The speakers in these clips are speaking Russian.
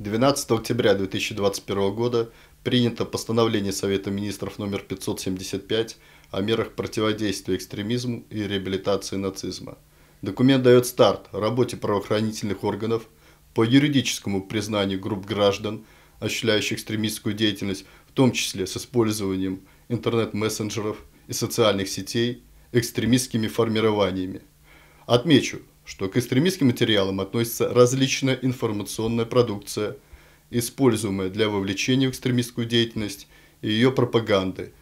12 октября 2021 года принято постановление Совета министров номер 575 о мерах противодействия экстремизму и реабилитации нацизма. Документ дает старт работе правоохранительных органов по юридическому признанию групп граждан, осуществляющих экстремистскую деятельность, в том числе с использованием интернет-мессенджеров и социальных сетей экстремистскими формированиями. Отмечу, что к экстремистским материалам относится различная информационная продукция, используемая для вовлечения в экстремистскую деятельность и ее пропаганды,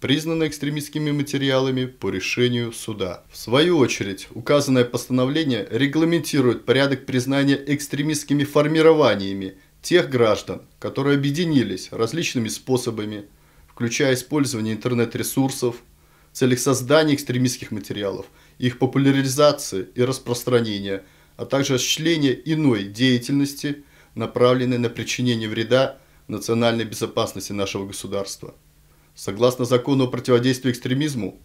признанная экстремистскими материалами по решению суда. В свою очередь, указанное постановление регламентирует порядок признания экстремистскими формированиями тех граждан, которые объединились различными способами, включая использование интернет-ресурсов, в целях создания экстремистских материалов, их популяризации и распространения, а также осуществления иной деятельности, направленной на причинение вреда национальной безопасности нашего государства. Согласно закону о противодействии экстремизму,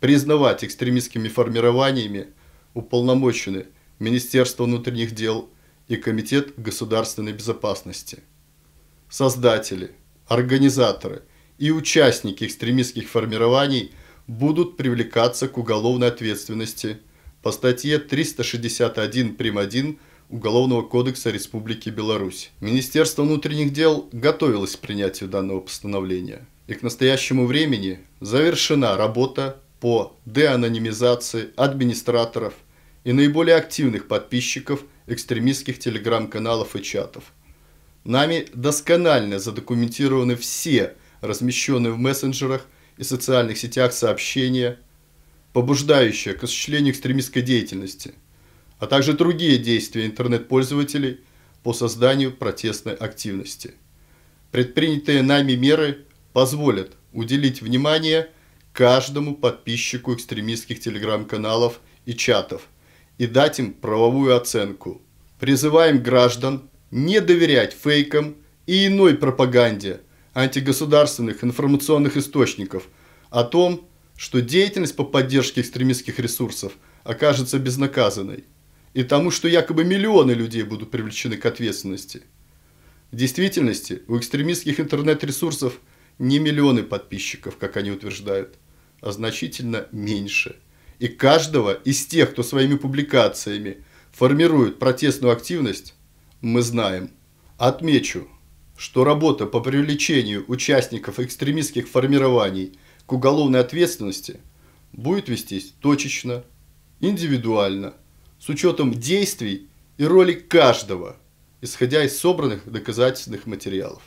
признавать экстремистскими формированиями уполномочены Министерство внутренних дел и Комитет государственной безопасности. Создатели, организаторы и участники экстремистских формирований – будут привлекаться к уголовной ответственности по статье 361 прим. 1 Уголовного кодекса Республики Беларусь. Министерство внутренних дел готовилось к принятию данного постановления. И к настоящему времени завершена работа по деанонимизации администраторов и наиболее активных подписчиков экстремистских телеграм-каналов и чатов. Нами досконально задокументированы все размещенные в мессенджерах – и социальных сетях сообщения, побуждающие к осуществлению экстремистской деятельности, а также другие действия интернет-пользователей по созданию протестной активности. Предпринятые нами меры позволят уделить внимание каждому подписчику экстремистских телеграм-каналов и чатов и дать им правовую оценку. Призываем граждан не доверять фейкам и иной пропаганде – антигосударственных информационных источников о том, что деятельность по поддержке экстремистских ресурсов окажется безнаказанной, и тому, что якобы миллионы людей будут привлечены к ответственности. В действительности у экстремистских интернет-ресурсов не миллионы подписчиков, как они утверждают, а значительно меньше. И каждого из тех, кто своими публикациями формирует протестную активность, мы знаем. Отмечу, что работа по привлечению участников экстремистских формирований к уголовной ответственности будет вестись точечно, индивидуально, с учетом действий и роли каждого, исходя из собранных доказательных материалов.